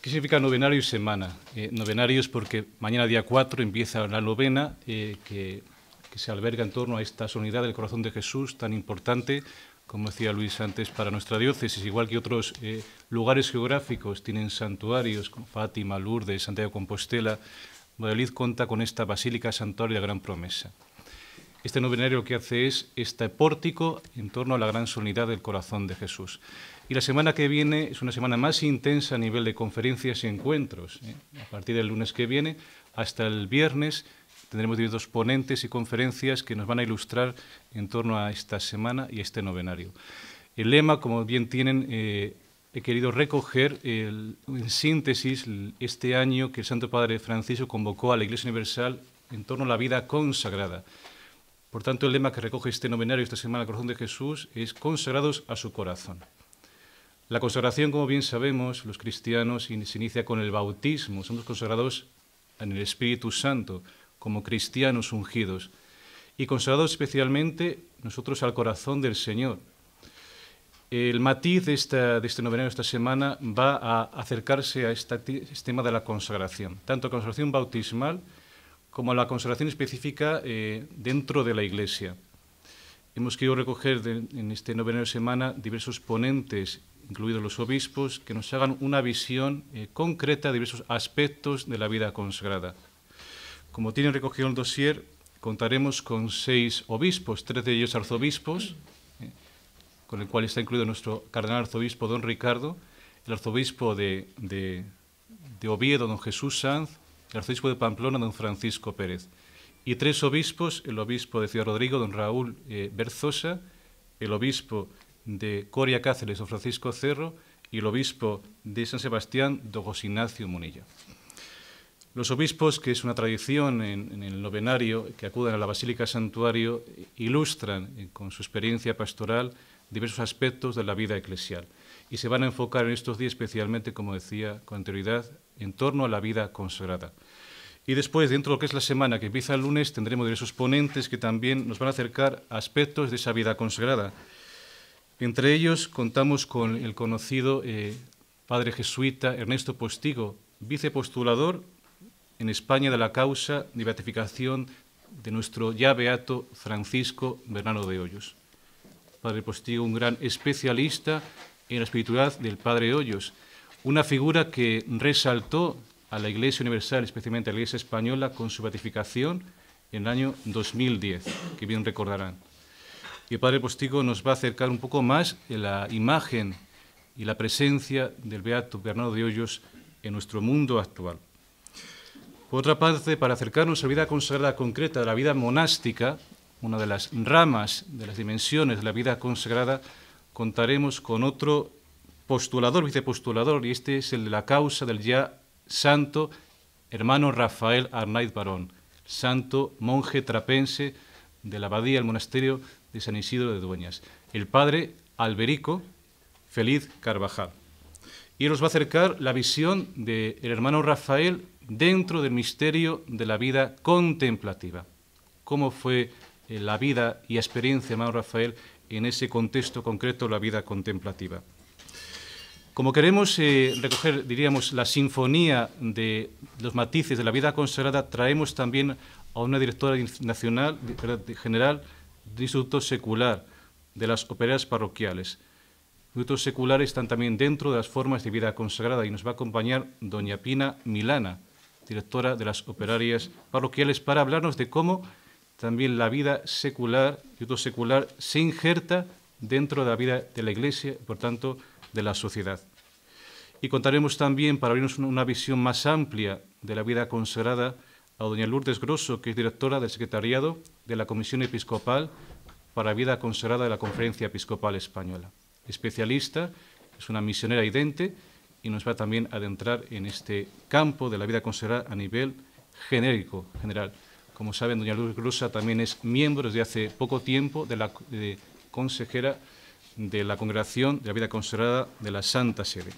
¿Qué significa novenario y semana? Eh, novenario es porque mañana día 4 empieza la novena eh, que, se alberga en torno a esta soledad del corazón de Jesús tan importante, como decía Luis antes, para nuestra diócesis, igual que otros eh, lugares geográficos tienen santuarios, como Fátima, Lourdes, Santiago de Compostela, Madrid cuenta con esta Basílica Santuario de Gran Promesa. Este novenario lo que hace es este pórtico en torno a la gran soledad del corazón de Jesús. Y la semana que viene es una semana más intensa a nivel de conferencias y encuentros. ¿eh? A partir del lunes que viene hasta el viernes tendremos dos ponentes y conferencias que nos van a ilustrar en torno a esta semana y este novenario. El lema, como bien tienen, eh, he querido recoger en síntesis este año que el Santo Padre Francisco convocó a la Iglesia Universal en torno a la vida consagrada. Por tanto, el lema que recoge este novenario esta semana, el corazón de Jesús, es consagrados a su corazón. La consagración, como bien sabemos, los cristianos se inicia con el bautismo. Somos consagrados en el Espíritu Santo, como cristianos ungidos. Y consagrados especialmente nosotros al corazón del Señor. El matiz de, este novenario esta semana va a acercarse a este tema de la consagración, tanto consagración bautismal, como la consagración específica eh, dentro de la Iglesia. Hemos querido recoger en este noveno de semana diversos ponentes, incluidos los obispos, que nos hagan una visión eh, concreta de diversos aspectos de la vida consagrada. Como tienen recogido el dossier, contaremos con seis obispos, tres de ellos arzobispos, eh, con el cual está incluido nuestro cardenal arzobispo don Ricardo, el arzobispo de, de Oviedo, don Jesús Sanz, el arzobispo de Pamplona, don Francisco Pérez, y tres obispos, el obispo de Ciudad Rodrigo, don Raúl eh, Berzosa, el obispo de Coria Cáceres, don Francisco Cerro, y el obispo de San Sebastián, don José Ignacio Munilla. Los obispos, que es una tradición en, el novenario, que acuden a la Basílica Santuario, eh, ilustran eh, con su experiencia pastoral diversos aspectos de la vida eclesial. Y se van a enfocar en estos días especialmente, como decía con anterioridad, en torno a la vida consagrada. Y después, dentro de lo que es la semana, que empieza el lunes, tendremos diversos ponentes que también nos van a acercar aspectos de esa vida consagrada. Entre ellos contamos con el conocido eh, padre jesuita Ernesto Postigo, vicepostulador en España de la causa de beatificación de nuestro ya beato Francisco Bernardo de Hoyos. Padre Postigo, un gran especialista en la espiritualidad del Padre Hoyos una figura que resaltó a la Iglesia Universal, especialmente a la Iglesia Española, con su beatificación en el año 2010, que bien recordarán. Y el Padre Postigo nos va a acercar un poco más en la imagen y la presencia del Beato Bernardo de Hoyos en nuestro mundo actual. Por otra parte, para acercarnos a la vida consagrada concreta, a la vida monástica, una de las ramas de las dimensiones de la vida consagrada, contaremos con otro postulador, vicepostulador, y este es el de la causa del ya santo hermano Rafael Arnaiz Barón, santo monje trapense de la abadía del monasterio de San Isidro de Dueñas, el padre Alberico Feliz Carvajal. Y nos va a acercar la visión del hermano Rafael dentro del misterio de la vida contemplativa. ¿Cómo fue eh, la vida y experiencia, hermano Rafael, en ese contexto concreto, la vida contemplativa? Como queremos eh, recoger, diríamos, la sinfonía de los matices de la vida consagrada, traemos también a una directora nacional, general del Instituto Secular, de las operarias parroquiales. Institutos seculares están también dentro de las formas de vida consagrada y nos va a acompañar doña Pina Milana, directora de las operarias parroquiales, para hablarnos de cómo también la vida secular, Instituto Secular, se injerta dentro de la vida de la Iglesia, por tanto, de la sociedad. Y contaremos también, para abrirnos una visión más amplia de la vida consagrada, a doña Lourdes Grosso, que es directora del Secretariado de la Comisión Episcopal para Vida Consagrada de la Conferencia Episcopal Española. Especialista, es una misionera idente y nos va también a adentrar en este campo de la vida consagrada a nivel genérico, general. Como saben, doña Lourdes Grosso también es miembro desde hace poco tiempo de la consejera de la Congregación de la Vida Consagrada de la Santa Sede.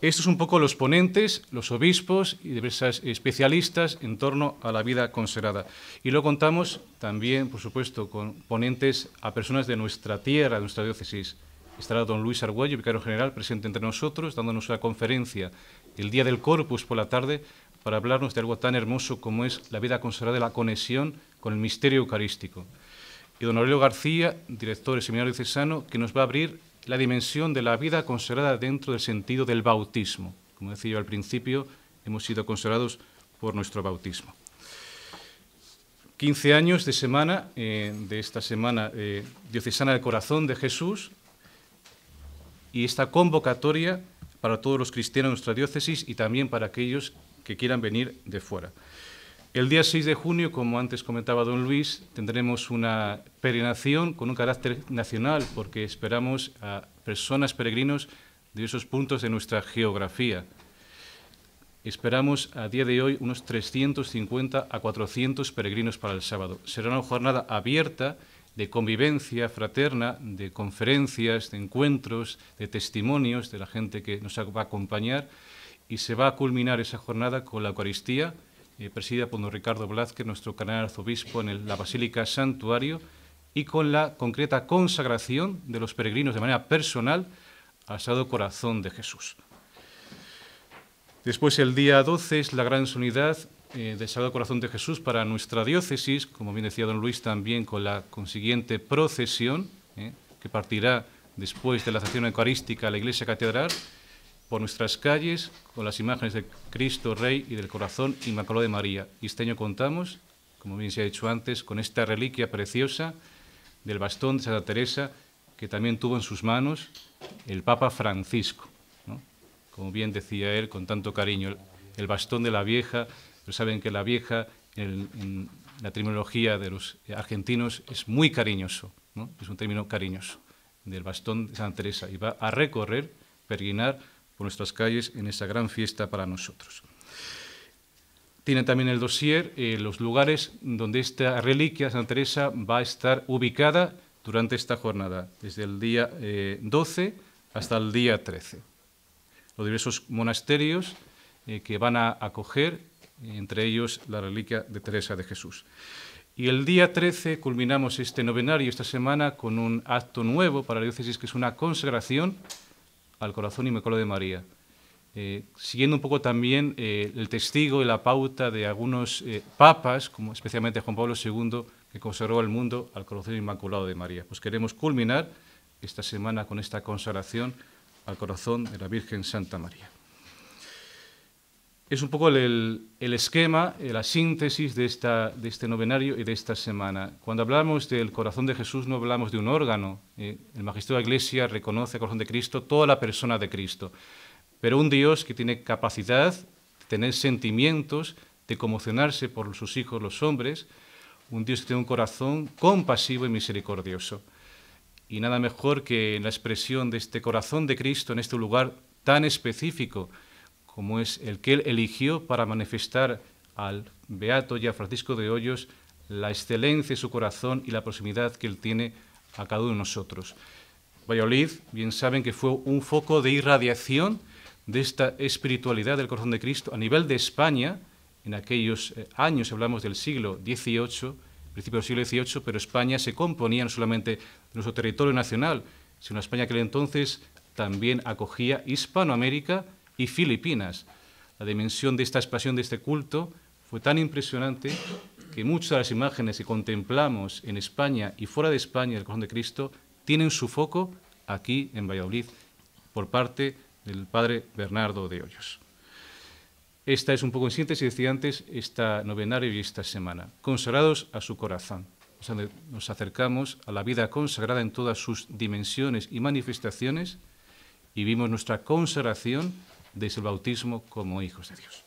Estos son un poco los ponentes, los obispos y diversas especialistas en torno a la vida consagrada. Y lo contamos también, por supuesto, con ponentes a personas de nuestra tierra, de nuestra diócesis. Estará don Luis Argüello, vicario general, presente entre nosotros, dándonos una conferencia el día del Corpus por la tarde para hablarnos de algo tan hermoso como es la vida consagrada y la conexión con el misterio eucarístico y don Aurelio García, director del Seminario Diocesano, que nos va a abrir la dimensión de la vida consagrada dentro del sentido del bautismo. Como decía yo al principio, hemos sido consagrados por nuestro bautismo. 15 años de semana, eh, de esta semana eh, diocesana del corazón de Jesús, y esta convocatoria para todos los cristianos de nuestra diócesis y también para aquellos que quieran venir de fuera. El día 6 de junio, como antes comentaba don Luis, tendremos una peregrinación con un carácter nacional, porque esperamos a personas peregrinos de esos puntos de nuestra geografía. Esperamos a día de hoy unos 350 a 400 peregrinos para el sábado. Será una jornada abierta de convivencia fraterna, de conferencias, de encuentros, de testimonios de la gente que nos va a acompañar y se va a culminar esa jornada con la Eucaristía eh, presida por don Ricardo Blázquez, nuestro canal arzobispo en la Basílica Santuario, y con la concreta consagración de los peregrinos de manera personal al Sagrado Corazón de Jesús. Después, el día 12 es la gran unidad eh, del Sagrado Corazón de Jesús para nuestra diócesis, como bien decía don Luis también, con la consiguiente procesión eh, que partirá después de la acción eucarística a la Iglesia Catedral por nuestras calles con las imágenes de Cristo Rey y del Corazón Inmaculado de María. Y este año contamos, como bien se ha dicho antes, con esta reliquia preciosa del bastón de Santa Teresa que también tuvo en sus manos el Papa Francisco. Como bien decía él con tanto cariño, el, bastón de la vieja, pero saben que la vieja en la terminología de los argentinos es muy cariñoso, es un término cariñoso, del bastón de Santa Teresa, y va a recorrer, perguinar, nuestras calles en esta gran fiesta para nosotros. Tiene también el dossier eh, los lugares donde esta reliquia Santa Teresa va a estar ubicada durante esta jornada, desde el día 12 eh, hasta el día 13. Los diversos monasterios eh, que van a acoger, entre ellos la reliquia de Teresa de Jesús. Y el día 13 culminamos este novenario esta semana con un acto nuevo para la diócesis, que es una consagración al corazón inmaculado de María. Eh, siguiendo un poco también eh, el testigo y la pauta de algunos eh, papas, como especialmente Juan Pablo II, que consagró al mundo al corazón inmaculado de María. Pues queremos culminar esta semana con esta consagración al corazón de la Virgen Santa María es un poco el, esquema, eh, la síntesis de, esta, de, este novenario y de esta semana. Cuando hablamos del corazón de Jesús no hablamos de un órgano. Eh. el magisterio de la Iglesia reconoce el corazón de Cristo, toda la persona de Cristo, pero un Dios que tiene capacidad de tener sentimientos, de conmocionarse por sus hijos los hombres, un Dios que tiene un corazón compasivo y misericordioso. Y nada mejor que la expresión de este corazón de Cristo en este lugar tan específico como es el que él eligió para manifestar al Beato ya Francisco de Hoyos la excelencia de su corazón y la proximidad que él tiene a cada uno de nosotros. Valladolid, bien saben que fue un foco de irradiación de esta espiritualidad del corazón de Cristo a nivel de España, en aquellos eh, años, hablamos del siglo XVIII, principio del siglo XVIII, pero España se componía no solamente de nuestro territorio nacional, sino España que entonces también acogía Hispanoamérica, y Filipinas. La dimensión de esta expansión de este culto, fue tan impresionante que muchas de las imágenes que contemplamos en España y fuera de España del corazón de Cristo tienen su foco aquí en Valladolid por parte del padre Bernardo de Hoyos. Esta es un poco en síntesis, decía antes, esta novenario y esta semana. Consagrados a su corazón. nos acercamos a la vida consagrada en todas sus dimensiones y manifestaciones y vimos nuestra consagración desde el bautismo como hijos de Dios.